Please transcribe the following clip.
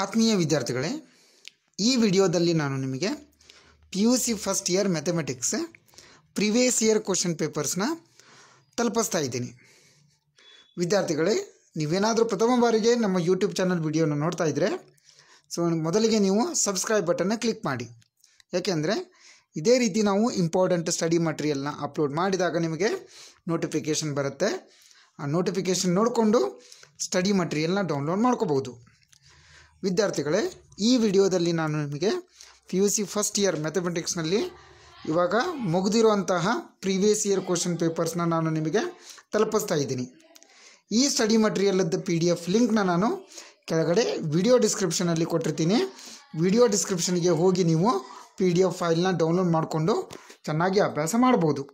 ಆತ್ಮೀಯ ವಿದ್ಯಾರ್ಥಿಗಳೇ ಈ ವಿಡಿಯೋದಲ್ಲಿ ನಾನು ನಿಮಗೆ P U C first year mathematics previous year question ಪೇಪರ್ಸ್ನ ತಲುಪಿಸ್ತಾ ಇದ್ದೀನಿ ವಿದ್ಯಾರ್ಥಿಗಳೇ ನೀವೇನಾದರೂ ಪ್ರಥಮ ಬಾರಿಗೆ ನಮ್ಮ ಯೂಟ್ಯೂಬ್ ಚಾನಲ್ ವಿಡಿಯೋನ ನೋಡ್ತಾ ಇದ್ದರೆ ಸೊ ಮೊದಲಿಗೆ ನೀವು ಸಬ್ಸ್ಕ್ರೈಬ್ ಬಟನ್ನ ಕ್ಲಿಕ್ ಮಾಡಿ ಯಾಕೆಂದರೆ ಇದೇ ರೀತಿ ನಾವು ಇಂಪಾರ್ಟೆಂಟ್ ಸ್ಟಡಿ ಮಟೀರಿಯಲ್ನ ಅಪ್ಲೋಡ್ ಮಾಡಿದಾಗ ನಿಮಗೆ ನೋಟಿಫಿಕೇಷನ್ ಬರುತ್ತೆ ಆ ನೋಟಿಫಿಕೇಷನ್ ನೋಡಿಕೊಂಡು ಸ್ಟಡಿ ಮಟೀರಿಯಲ್ನ ಡೌನ್ಲೋಡ್ ಮಾಡ್ಕೋಬೋದು ವಿದ್ಯಾರ್ಥಿಗಳೇ ಈ ವಿಡಿಯೋದಲ್ಲಿ ನಾನು ನಿಮಗೆ P U C first year ಮ್ಯಾಥಮೆಟಿಕ್ಸ್ನಲ್ಲಿ ಇವಾಗ ಮುಗಿದಿರುವಂತಹ ಪ್ರೀವಿಯಸ್ ಇಯರ್ ಕ್ವಶನ್ ಪೇಪರ್ಸ್ನ ನಾನು ನಿಮಗೆ ತಲುಪಿಸ್ತಾ ಇದ್ದೀನಿ ಈ ಸ್ಟಡಿ ಮಟೀರಿಯಲ್ದ ಪಿ ಡಿ ಎಫ್ ಲಿಂಕ್ನ ನಾನು ಕೆಳಗಡೆ ವಿಡಿಯೋ ಡಿಸ್ಕ್ರಿಪ್ಷನಲ್ಲಿ ಕೊಟ್ಟಿರ್ತೀನಿ ವಿಡಿಯೋ ಡಿಸ್ಕ್ರಿಪ್ಷನ್ಗೆ ಹೋಗಿ ನೀವು ಪಿ ಡಿ ಎಫ್ ಫೈಲ್ನ ಡೌನ್ಲೋಡ್ ಮಾಡಿಕೊಂಡು ಚೆನ್ನಾಗಿ ಅಭ್ಯಾಸ ಮಾಡ್ಬೋದು